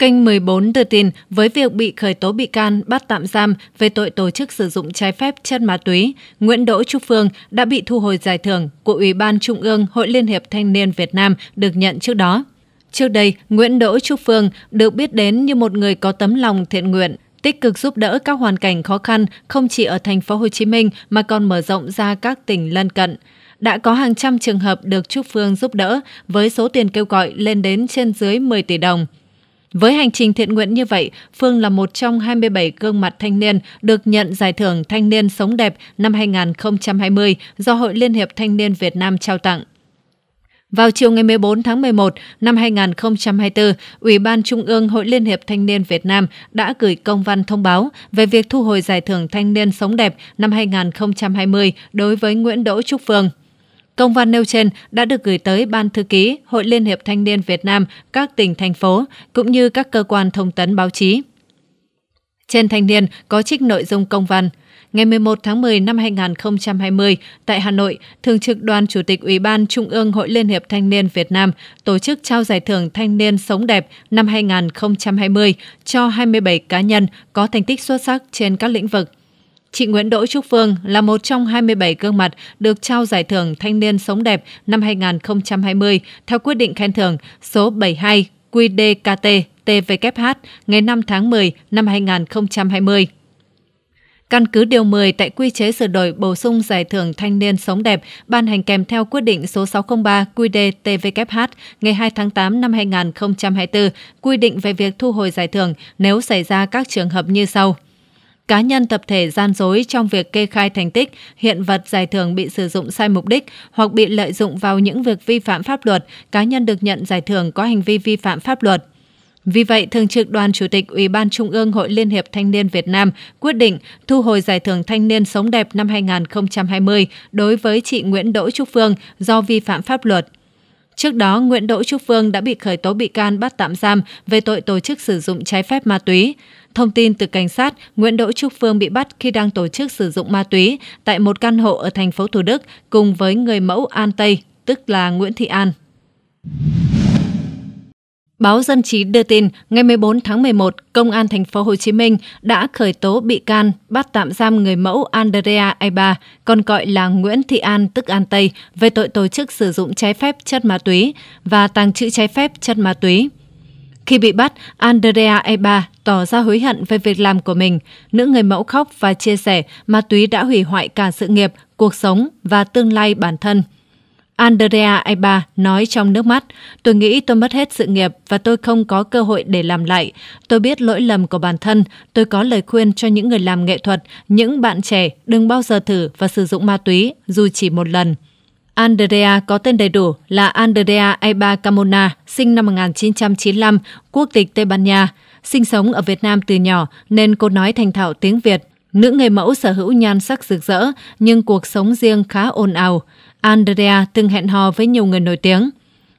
Kênh 14 đưa tin với việc bị khởi tố bị can bắt tạm giam về tội tổ chức sử dụng trái phép chất ma túy, Nguyễn Đỗ Trúc Phương đã bị thu hồi giải thưởng của Ủy ban Trung ương Hội Liên hiệp Thanh niên Việt Nam được nhận trước đó. Trước đây, Nguyễn Đỗ Trúc Phương được biết đến như một người có tấm lòng thiện nguyện, tích cực giúp đỡ các hoàn cảnh khó khăn không chỉ ở thành phố Hồ Chí Minh mà còn mở rộng ra các tỉnh lân cận. Đã có hàng trăm trường hợp được Trúc Phương giúp đỡ với số tiền kêu gọi lên đến trên dưới 10 tỷ đồng – với hành trình thiện nguyện như vậy, Phương là một trong 27 gương mặt thanh niên được nhận giải thưởng Thanh niên sống đẹp năm 2020 do Hội Liên hiệp Thanh niên Việt Nam trao tặng. Vào chiều ngày 14 tháng 11 năm 2024, Ủy ban Trung ương Hội Liên hiệp Thanh niên Việt Nam đã gửi công văn thông báo về việc thu hồi giải thưởng Thanh niên sống đẹp năm 2020 đối với Nguyễn Đỗ Trúc Phương. Công văn nêu trên đã được gửi tới Ban Thư ký Hội Liên hiệp Thanh niên Việt Nam các tỉnh, thành phố, cũng như các cơ quan thông tấn báo chí. Trên thanh niên có trích nội dung công văn – ngày 11 tháng 10 năm 2020 tại Hà Nội, Thường trực Đoàn Chủ tịch Ủy ban Trung ương Hội Liên hiệp Thanh niên Việt Nam tổ chức trao giải thưởng Thanh niên Sống Đẹp năm 2020 cho 27 cá nhân có thành tích xuất sắc trên các lĩnh vực Chị Nguyễn Đỗ Trúc Phương là một trong 27 gương mặt được trao giải thưởng Thanh niên sống đẹp năm 2020 theo quyết định khen thưởng số 72 QDKT TVKH ngày 5 tháng 10 năm 2020. Căn cứ điều 10 tại quy chế sửa đổi bổ sung giải thưởng thanh niên sống đẹp ban hành kèm theo quyết định số 603 QĐ-TVKH ngày 2 tháng 8 năm 2024 quy định về việc thu hồi giải thưởng nếu xảy ra các trường hợp như sau – cá nhân tập thể gian dối trong việc kê khai thành tích, hiện vật giải thưởng bị sử dụng sai mục đích hoặc bị lợi dụng vào những việc vi phạm pháp luật, cá nhân được nhận giải thưởng có hành vi vi phạm pháp luật. Vì vậy, Thường trực Đoàn Chủ tịch Ủy ban Trung ương Hội Liên hiệp Thanh niên Việt Nam quyết định thu hồi Giải thưởng Thanh niên Sống Đẹp năm 2020 đối với chị Nguyễn Đỗ Trúc Phương do vi phạm pháp luật. Trước đó, Nguyễn Đỗ Trúc Phương đã bị khởi tố bị can bắt tạm giam về tội tổ chức sử dụng trái phép ma túy. Thông tin từ cảnh sát, Nguyễn Đỗ Trúc Phương bị bắt khi đang tổ chức sử dụng ma túy tại một căn hộ ở thành phố Thủ Đức cùng với người mẫu An Tây, tức là Nguyễn Thị An. Báo Dân chí đưa tin, ngày 14 tháng 11, Công an thành phố Hồ Chí Minh đã khởi tố bị can, bắt tạm giam người mẫu Andrea Aiba, còn gọi là Nguyễn Thị An tức An Tây, về tội tổ chức sử dụng trái phép chất ma túy và tàng trữ trái phép chất ma túy. Khi bị bắt, Andrea Aiba tỏ ra hối hận về việc làm của mình. Nữ người mẫu khóc và chia sẻ ma túy đã hủy hoại cả sự nghiệp, cuộc sống và tương lai bản thân – Andrea Aiba nói trong nước mắt, tôi nghĩ tôi mất hết sự nghiệp và tôi không có cơ hội để làm lại. Tôi biết lỗi lầm của bản thân, tôi có lời khuyên cho những người làm nghệ thuật, những bạn trẻ đừng bao giờ thử và sử dụng ma túy, dù chỉ một lần. Andrea có tên đầy đủ là Andrea Aiba Camona, sinh năm 1995, quốc tịch Tây Ban Nha. Sinh sống ở Việt Nam từ nhỏ nên cô nói thành thạo tiếng Việt. Nữ người mẫu sở hữu nhan sắc rực rỡ nhưng cuộc sống riêng khá ồn ào. Andrea từng hẹn hò với nhiều người nổi tiếng.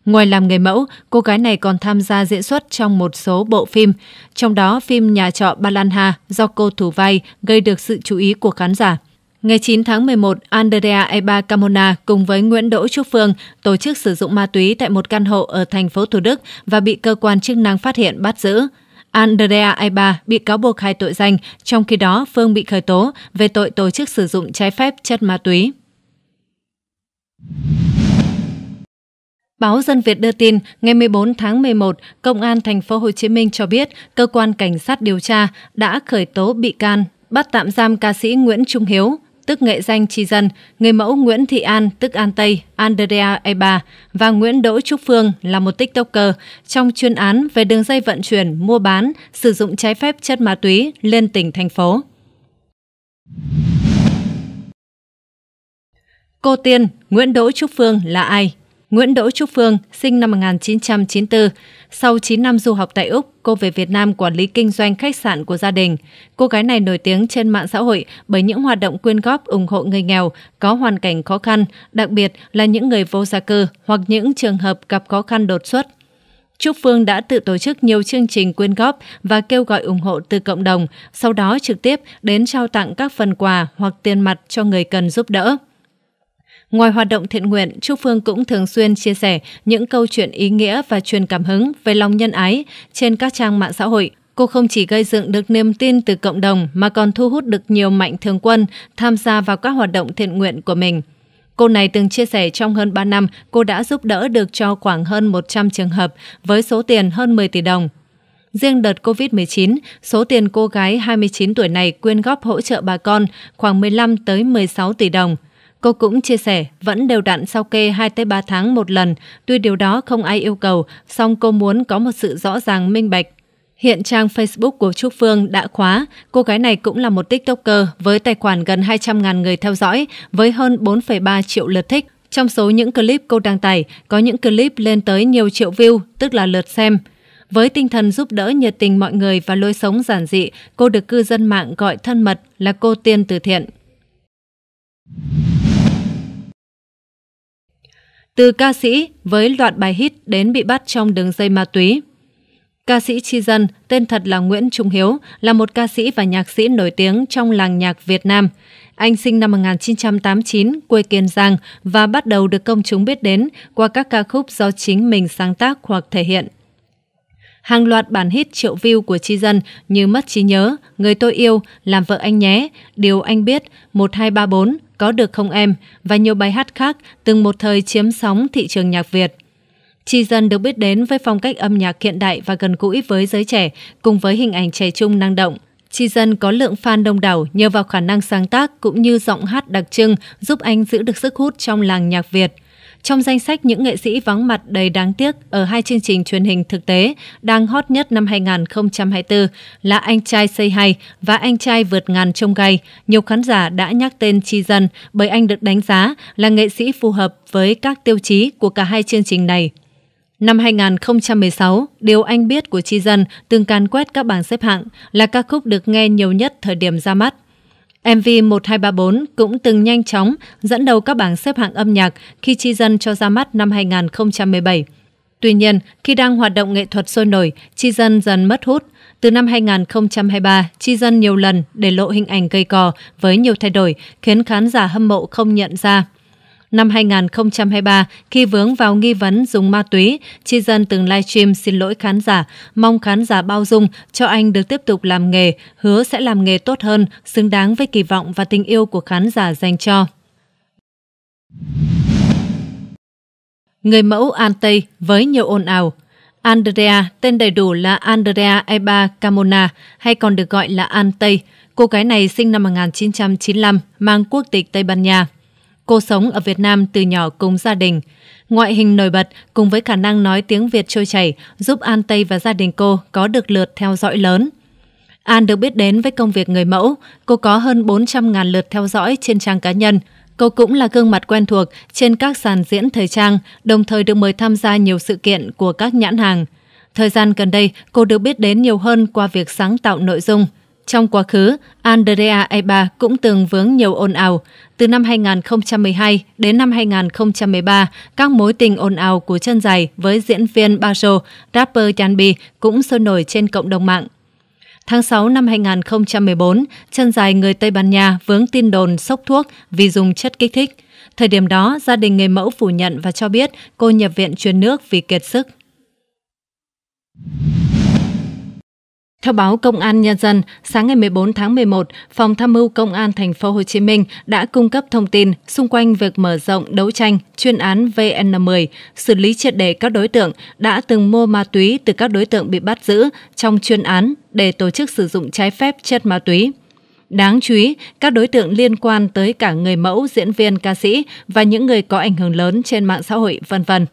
Ngoài làm người mẫu, cô gái này còn tham gia diễn xuất trong một số bộ phim, trong đó phim Nhà trọ Balanha do cô thủ vai gây được sự chú ý của khán giả. Ngày 9 tháng 11, Andrea Eba Camona cùng với Nguyễn Đỗ Trúc Phương tổ chức sử dụng ma túy tại một căn hộ ở thành phố Thủ Đức và bị cơ quan chức năng phát hiện bắt giữ. Andrea Eba bị cáo buộc hai tội danh, trong khi đó Phương bị khởi tố về tội tổ chức sử dụng trái phép chất ma túy. Báo Dân Việt đưa tin, ngày 14 tháng 11, Công an thành phố Hồ Chí Minh cho biết cơ quan cảnh sát điều tra đã khởi tố bị can, bắt tạm giam ca sĩ Nguyễn Trung Hiếu, tức nghệ danh Chi Dân, người mẫu Nguyễn Thị An, tức An Tây, Andrea Eba và Nguyễn Đỗ Trúc Phương là một tiktoker trong chuyên án về đường dây vận chuyển, mua bán, sử dụng trái phép chất ma túy lên tỉnh thành phố. Cô Tiên, Nguyễn Đỗ Trúc Phương là ai? Nguyễn Đỗ Trúc Phương, sinh năm 1994. Sau 9 năm du học tại Úc, cô về Việt Nam quản lý kinh doanh khách sạn của gia đình. Cô gái này nổi tiếng trên mạng xã hội bởi những hoạt động quyên góp ủng hộ người nghèo có hoàn cảnh khó khăn, đặc biệt là những người vô gia cư hoặc những trường hợp gặp khó khăn đột xuất. Trúc Phương đã tự tổ chức nhiều chương trình quyên góp và kêu gọi ủng hộ từ cộng đồng, sau đó trực tiếp đến trao tặng các phần quà hoặc tiền mặt cho người cần giúp đỡ. Ngoài hoạt động thiện nguyện, Trúc Phương cũng thường xuyên chia sẻ những câu chuyện ý nghĩa và truyền cảm hứng về lòng nhân ái trên các trang mạng xã hội. Cô không chỉ gây dựng được niềm tin từ cộng đồng mà còn thu hút được nhiều mạnh thường quân tham gia vào các hoạt động thiện nguyện của mình. Cô này từng chia sẻ trong hơn 3 năm, cô đã giúp đỡ được cho khoảng hơn 100 trường hợp với số tiền hơn 10 tỷ đồng. Riêng đợt COVID-19, số tiền cô gái 29 tuổi này quyên góp hỗ trợ bà con khoảng 15 tới 16 tỷ đồng – Cô cũng chia sẻ, vẫn đều đặn sau kê 2 tới 3 tháng một lần, tuy điều đó không ai yêu cầu, song cô muốn có một sự rõ ràng minh bạch. Hiện trang Facebook của Trúc Phương đã khóa, cô gái này cũng là một TikToker với tài khoản gần 200.000 người theo dõi, với hơn 4,3 triệu lượt thích. Trong số những clip cô đăng tải, có những clip lên tới nhiều triệu view, tức là lượt xem. Với tinh thần giúp đỡ nhiệt tình mọi người và lối sống giản dị, cô được cư dân mạng gọi thân mật là cô tiên từ thiện từ ca sĩ với loạt bài hit đến bị bắt trong đường dây ma túy. Ca sĩ Chi Dân, tên thật là Nguyễn Trung Hiếu, là một ca sĩ và nhạc sĩ nổi tiếng trong làng nhạc Việt Nam. Anh sinh năm 1989, quê Kiên Giang và bắt đầu được công chúng biết đến qua các ca khúc do chính mình sáng tác hoặc thể hiện. Hàng loạt bản hit triệu view của Chi Dân như Mất trí nhớ, Người tôi yêu, Làm vợ anh nhé, Điều anh biết, 1234, có được không em và nhiều bài hát khác từng một thời chiếm sóng thị trường nhạc Việt. Chi Dân được biết đến với phong cách âm nhạc hiện đại và gần gũi với giới trẻ, cùng với hình ảnh trẻ trung năng động. Chi Dân có lượng fan đông đảo nhờ vào khả năng sáng tác cũng như giọng hát đặc trưng giúp anh giữ được sức hút trong làng nhạc Việt – trong danh sách những nghệ sĩ vắng mặt đầy đáng tiếc ở hai chương trình truyền hình thực tế đang hot nhất năm 2024 là Anh trai xây hay và Anh trai vượt ngàn trông gai, nhiều khán giả đã nhắc tên Chi Dân bởi anh được đánh giá là nghệ sĩ phù hợp với các tiêu chí của cả hai chương trình này. Năm 2016, điều anh biết của Chi Dân từng can quét các bảng xếp hạng là ca khúc được nghe nhiều nhất thời điểm ra mắt – MV 1234 cũng từng nhanh chóng dẫn đầu các bảng xếp hạng âm nhạc khi Chi Dân cho ra mắt năm 2017. Tuy nhiên, khi đang hoạt động nghệ thuật sôi nổi, Chi Dân dần mất hút. Từ năm 2023, Chi Dân nhiều lần để lộ hình ảnh gây cò với nhiều thay đổi khiến khán giả hâm mộ không nhận ra. Năm 2023, khi vướng vào nghi vấn dùng ma túy, Chi Dân từng livestream xin lỗi khán giả, mong khán giả bao dung cho anh được tiếp tục làm nghề, hứa sẽ làm nghề tốt hơn, xứng đáng với kỳ vọng và tình yêu của khán giả dành cho. Người mẫu An Tây với nhiều ồn ào, Andrea, tên đầy đủ là Andrea Eba Camona, hay còn được gọi là An Tây. Cô gái này sinh năm 1995, mang quốc tịch Tây Ban Nha. Cô sống ở Việt Nam từ nhỏ cùng gia đình. Ngoại hình nổi bật cùng với khả năng nói tiếng Việt trôi chảy giúp An Tây và gia đình cô có được lượt theo dõi lớn. An được biết đến với công việc người mẫu, cô có hơn 400.000 lượt theo dõi trên trang cá nhân. Cô cũng là gương mặt quen thuộc trên các sàn diễn thời trang, đồng thời được mời tham gia nhiều sự kiện của các nhãn hàng. Thời gian gần đây, cô được biết đến nhiều hơn qua việc sáng tạo nội dung – trong quá khứ, Andrea Eba cũng từng vướng nhiều ồn ào. Từ năm 2012 đến năm 2013, các mối tình ồn ào của chân dài với diễn viên Bajo, rapper Yanbi cũng sôi nổi trên cộng đồng mạng. Tháng 6 năm 2014, chân dài người Tây Ban Nha vướng tin đồn sốc thuốc vì dùng chất kích thích. Thời điểm đó, gia đình người mẫu phủ nhận và cho biết cô nhập viện truyền nước vì kiệt sức. Theo báo Công an Nhân dân, sáng ngày 14 tháng 11, Phòng Tham mưu Công an Thành phố Hồ Chí Minh đã cung cấp thông tin xung quanh việc mở rộng đấu tranh chuyên án VN10, xử lý triệt đề các đối tượng đã từng mua ma túy từ các đối tượng bị bắt giữ trong chuyên án để tổ chức sử dụng trái phép chất ma túy. Đáng chú ý, các đối tượng liên quan tới cả người mẫu, diễn viên, ca sĩ và những người có ảnh hưởng lớn trên mạng xã hội, vân vân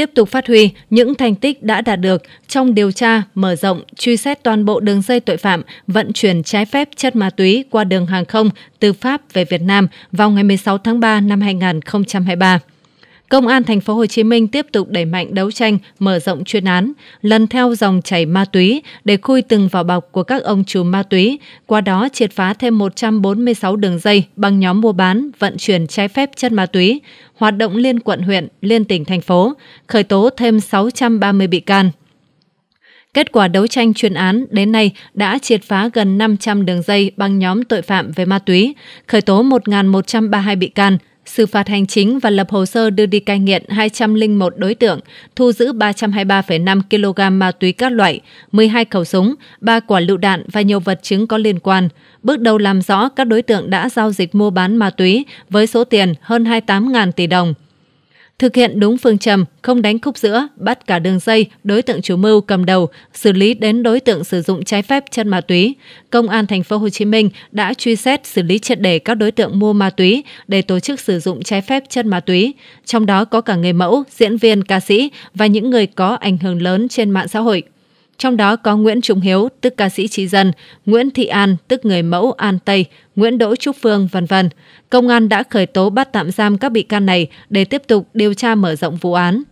tiếp tục phát huy những thành tích đã đạt được trong điều tra, mở rộng, truy xét toàn bộ đường dây tội phạm vận chuyển trái phép chất ma túy qua đường hàng không từ Pháp về Việt Nam vào ngày 16 tháng 3 năm 2023. Công an thành phố Hồ Chí Minh tiếp tục đẩy mạnh đấu tranh, mở rộng chuyên án, lần theo dòng chảy ma túy để khui từng vỏ bọc của các ông chủ ma túy, qua đó triệt phá thêm 146 đường dây bằng nhóm mua bán, vận chuyển trái phép chất ma túy, hoạt động liên quận huyện, liên tỉnh thành phố, khởi tố thêm 630 bị can. Kết quả đấu tranh chuyên án đến nay đã triệt phá gần 500 đường dây băng nhóm tội phạm về ma túy, khởi tố 1.132 bị can, xử phạt hành chính và lập hồ sơ đưa đi cai nghiện 201 đối tượng, thu giữ 323,5 kg ma túy các loại, 12 khẩu súng, 3 quả lựu đạn và nhiều vật chứng có liên quan. Bước đầu làm rõ các đối tượng đã giao dịch mua bán ma túy với số tiền hơn 28.000 tỷ đồng. Thực hiện đúng phương châm, không đánh khúc giữa, bắt cả đường dây, đối tượng chủ mưu cầm đầu, xử lý đến đối tượng sử dụng trái phép chân ma túy. Công an thành phố Hồ Chí Minh đã truy xét xử lý triệt đề các đối tượng mua ma túy để tổ chức sử dụng trái phép chân ma túy, trong đó có cả người mẫu, diễn viên, ca sĩ và những người có ảnh hưởng lớn trên mạng xã hội trong đó có Nguyễn Trung Hiếu, tức ca sĩ Trí Dân, Nguyễn Thị An, tức người mẫu An Tây, Nguyễn Đỗ Trúc Phương, vân vân. Công an đã khởi tố bắt tạm giam các bị can này để tiếp tục điều tra mở rộng vụ án.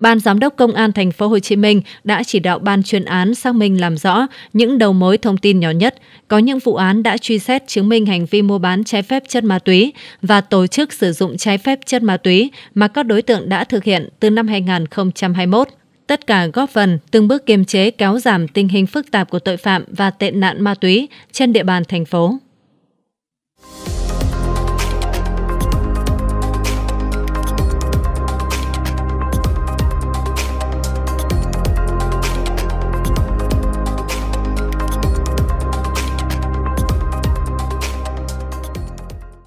Ban giám đốc Công an thành phố Hồ Chí Minh đã chỉ đạo ban chuyên án xác minh làm rõ những đầu mối thông tin nhỏ nhất, có những vụ án đã truy xét chứng minh hành vi mua bán trái phép chất ma túy và tổ chức sử dụng trái phép chất ma túy mà các đối tượng đã thực hiện từ năm 2021 tất cả góp phần từng bước kiềm chế kéo giảm tình hình phức tạp của tội phạm và tệ nạn ma túy trên địa bàn thành phố.